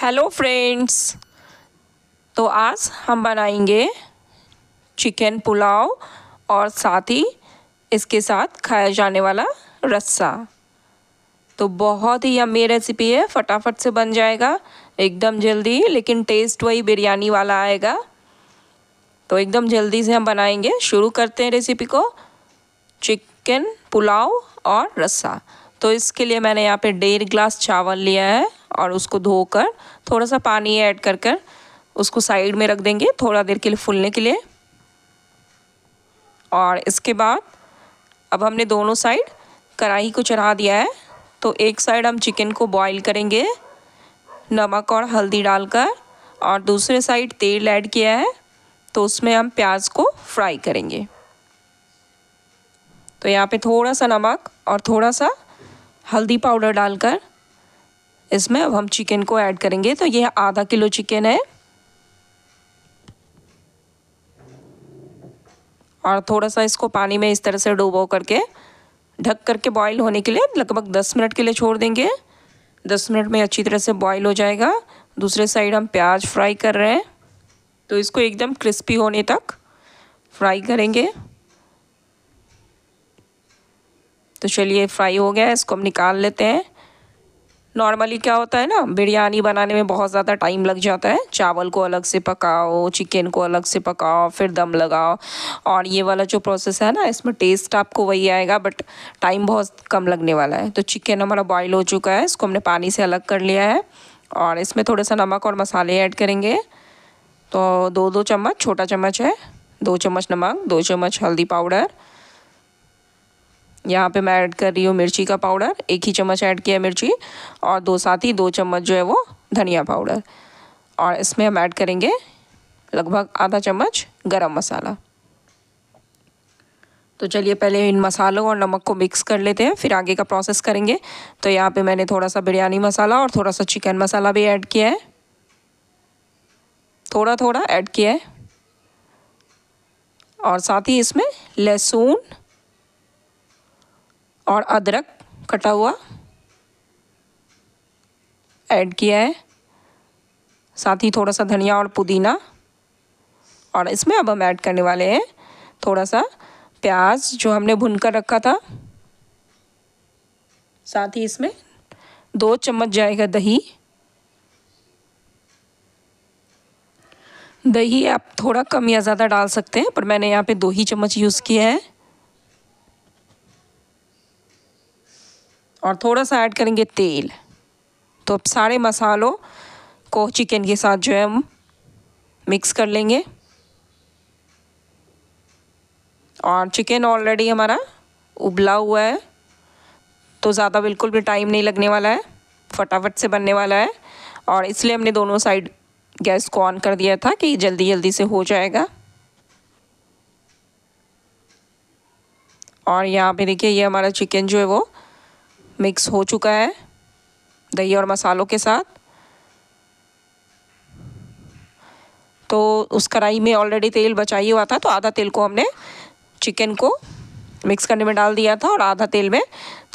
hello friends तो आज हम बनाएंगे चिकन पुलाव और साथ ही इसके साथ खाया जाने वाला रस्सा तो बहुत ही अमीर रेसिपी है फटाफट से बन जाएगा एकदम जल्दी लेकिन टेस्ट वही बिरयानी वाला आएगा तो एकदम जल्दी से हम बनाएंगे शुरू करते हैं रेसिपी को चिकन पुलाव और रस्सा तो इसके लिए मैंने यहाँ पे डेढ़ ग्लास चावल लिया है और उसको धोकर थोड़ा सा पानी ऐड कर कर उसको साइड में रख देंगे थोड़ा देर के लिए फूलने के लिए और इसके बाद अब हमने दोनों साइड कढ़ाई को चढ़ा दिया है तो एक साइड हम चिकन को बॉईल करेंगे नमक और हल्दी डालकर और दूसरे साइड तेल ऐड किया है तो उसमें हम प्याज को फ्राई करेंगे तो यहाँ पे थोड़ा सा नमक और थोड़ा सा हल्दी पाउडर डालकर इसमें अब हम चिकन को ऐड करेंगे तो यह आधा किलो चिकन है और थोड़ा सा इसको पानी में इस तरह से डुबो करके ढक करके बॉईल होने के लिए लगभग दस मिनट के लिए छोड़ देंगे दस मिनट में अच्छी तरह से बॉईल हो जाएगा दूसरे साइड हम प्याज फ्राई कर रहे हैं तो इसको एकदम क्रिस्पी होने तक फ्राई करेंगे तो चलिए फ्राई हो गया इसको हम निकाल लेते हैं नॉर्मली क्या होता है ना बिरयानी बनाने में बहुत ज़्यादा टाइम लग जाता है चावल को अलग से पकाओ चिकन को अलग से पकाओ फिर दम लगाओ और ये वाला जो प्रोसेस है ना इसमें टेस्ट आपको वही आएगा बट टाइम बहुत कम लगने वाला है तो चिकन हमारा बॉयल हो चुका है इसको हमने पानी से अलग कर लिया है और इसमें थोड़ा सा नमक और मसाले ऐड करेंगे तो दो दो चम्मच छोटा चम्मच है दो चम्मच नमक दो चम्मच हल्दी पाउडर यहाँ पे मैं ऐड कर रही हूँ मिर्ची का पाउडर एक ही चम्मच ऐड किया मिर्ची और दो साथ ही दो चम्मच जो है वो धनिया पाउडर और इसमें हम ऐड करेंगे लगभग आधा चम्मच गरम मसाला तो चलिए पहले इन मसालों और नमक को मिक्स कर लेते हैं फिर आगे का प्रोसेस करेंगे तो यहाँ पे मैंने थोड़ा सा बिरयानी मसाला और थोड़ा सा चिकन मसाला भी ऐड किया है थोड़ा थोड़ा ऐड किया है और साथ ही इसमें लहसुन और अदरक कटा हुआ ऐड किया है साथ ही थोड़ा सा धनिया और पुदीना और इसमें अब हम ऐड करने वाले हैं थोड़ा सा प्याज जो हमने भुन कर रखा था साथ ही इसमें दो चम्मच जाएगा दही दही आप थोड़ा कम या ज़्यादा डाल सकते हैं पर मैंने यहाँ पे दो ही चम्मच यूज़ किया है और थोड़ा सा ऐड करेंगे तेल तो अब सारे मसालों को चिकन के साथ जो है हम मिक्स कर लेंगे और चिकन ऑलरेडी हमारा उबला हुआ है तो ज़्यादा बिल्कुल भी टाइम नहीं लगने वाला है फटाफट से बनने वाला है और इसलिए हमने दोनों साइड गैस को ऑन कर दिया था कि जल्दी जल्दी से हो जाएगा और यहाँ पे देखिए ये हमारा चिकन जो है वो मिक्स हो चुका है दही और मसालों के साथ तो उस कढ़ाई में ऑलरेडी तेल बचाई हुआ था तो आधा तेल को हमने चिकन को मिक्स करने में डाल दिया था और आधा तेल में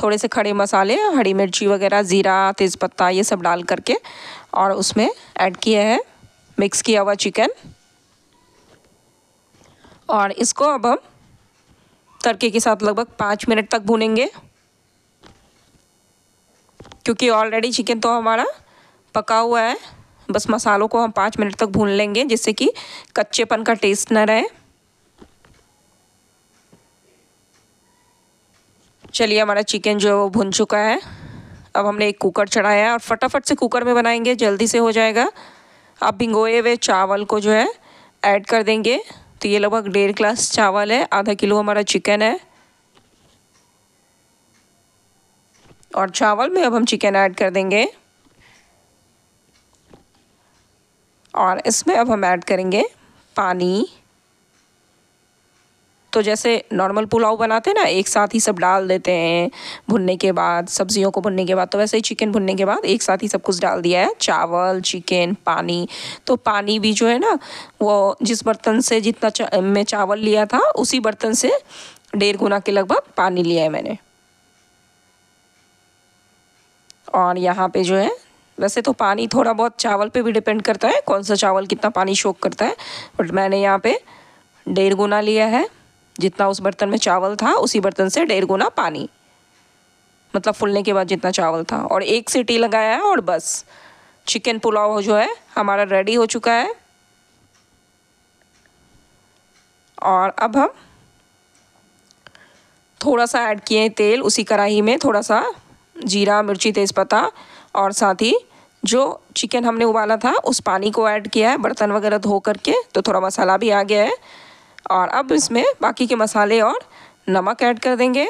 थोड़े से खड़े मसाले हरी मिर्ची वगैरह ज़ीरा तेज़पत्ता ये सब डाल करके और उसमें ऐड किया है मिक्स किया हुआ चिकन और इसको अब हम तड़के के साथ लगभग पाँच मिनट तक भूनेंगे क्योंकि ऑलरेडी चिकन तो हमारा पका हुआ है बस मसालों को हम पाँच मिनट तक भून लेंगे जिससे कि कच्चेपन का टेस्ट ना रहे चलिए हमारा चिकन जो है वो भुन चुका है अब हमने एक कुकर चढ़ाया है और फटाफट से कुकर में बनाएंगे जल्दी से हो जाएगा अब भिंगोए हुए चावल को जो है ऐड कर देंगे तो ये लगभग डेढ़ ग्लास चावल है आधा किलो हमारा चिकन है और चावल में अब हम चिकन ऐड कर देंगे और इसमें अब हम ऐड करेंगे पानी तो जैसे नॉर्मल पुलाव बनाते हैं ना एक साथ ही सब डाल देते हैं भुनने के बाद सब्जियों को भुनने के बाद तो वैसे ही चिकन भुनने के बाद एक साथ ही सब कुछ डाल दिया है चावल चिकन पानी तो पानी भी जो है ना वो जिस बर्तन से जितना चा, मैं चावल लिया था उसी बर्तन से डेढ़ गुना के लगभग पानी लिया है मैंने और यहाँ पे जो है वैसे तो पानी थोड़ा बहुत चावल पे भी डिपेंड करता है कौन सा चावल कितना पानी शोक करता है बट मैंने यहाँ पे डेढ़ गुना लिया है जितना उस बर्तन में चावल था उसी बर्तन से डेढ़ गुना पानी मतलब फूलने के बाद जितना चावल था और एक सीटी लगाया है और बस चिकन पुलाव जो है हमारा रेडी हो चुका है और अब हम थोड़ा सा ऐड किए तेल उसी कढ़ाई में थोड़ा सा जीरा मिर्ची तेज़पत्ता और साथ ही जो चिकन हमने उबाला था उस पानी को ऐड किया है बर्तन वगैरह धो करके तो थोड़ा मसाला भी आ गया है और अब इसमें बाकी के मसाले और नमक ऐड कर देंगे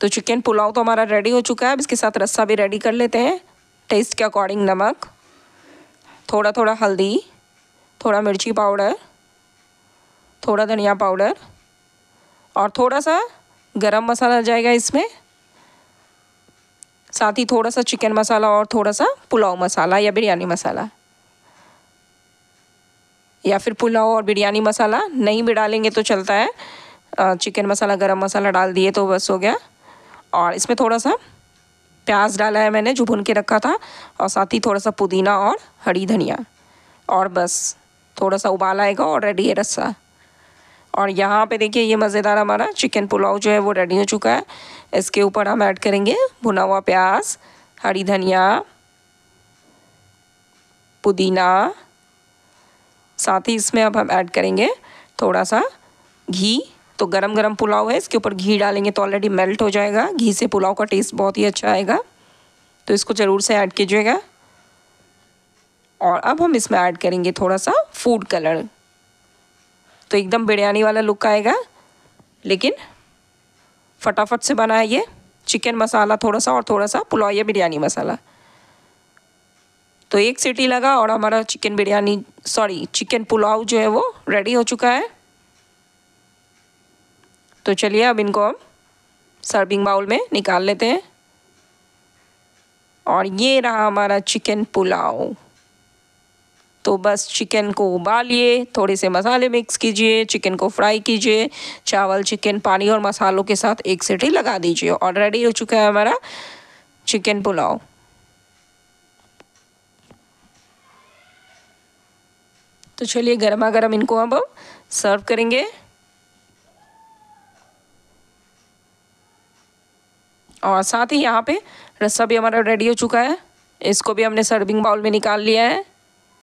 तो चिकन पुलाव तो हमारा रेडी हो चुका है अब इसके साथ रस्सा भी रेडी कर लेते हैं टेस्ट के अकॉर्डिंग नमक थोड़ा थोड़ा हल्दी थोड़ा मिर्ची पाउडर थोड़ा धनिया पाउडर और थोड़ा सा गरम मसाला जाएगा इसमें साथ ही थोड़ा सा चिकन मसाला और थोड़ा सा पुलाव मसाला या बिरयानी मसाला या फिर पुलाव और बिरयानी मसाला नहीं भी डालेंगे तो चलता है चिकन मसाला गरम मसाला डाल दिए तो बस हो गया और इसमें थोड़ा सा प्याज डाला है मैंने जो भुन के रखा था और साथ ही थोड़ा सा पुदीना और हरी धनिया और बस थोड़ा सा उबाल आएगा और रेडी है रस्सा और यहाँ पे देखिए ये मज़ेदार हमारा चिकन पुलाव जो है वो रेडी हो चुका है इसके ऊपर हम ऐड करेंगे भुना हुआ प्याज हरी धनिया पुदीना साथ ही इसमें अब हम ऐड करेंगे थोड़ा सा घी तो गरम गरम पुलाव है इसके ऊपर घी डालेंगे तो ऑलरेडी मेल्ट हो जाएगा घी से पुलाव का टेस्ट बहुत ही अच्छा आएगा तो इसको ज़रूर से ऐड कीजिएगा और अब हम इसमें ऐड करेंगे थोड़ा सा फूड कलर तो एकदम बिरयानी वाला लुक आएगा लेकिन फटाफट से बना है ये चिकन मसाला थोड़ा सा और थोड़ा सा पुलाव या बिरयानी मसाला तो एक सीटी लगा और हमारा chicken biryani sorry chicken pulao जो है वो रेडी हो चुका है तो चलिए अब इनको हम सर्विंग बाउल में निकाल लेते हैं और ये रहा हमारा चिकन पुलाव तो बस चिकन को उबालिए थोड़े से मसाले मिक्स कीजिए चिकन को फ्राई कीजिए चावल चिकन पानी और मसालों के साथ एक सीटी लगा दीजिए और रेडी हो चुका है हमारा चिकन पुलाव तो चलिए गर्मा गर्म इनको अब सर्व करेंगे और साथ ही यहाँ पे रस्सा भी हमारा रेडी हो चुका है इसको भी हमने सर्विंग बाउल में निकाल लिया है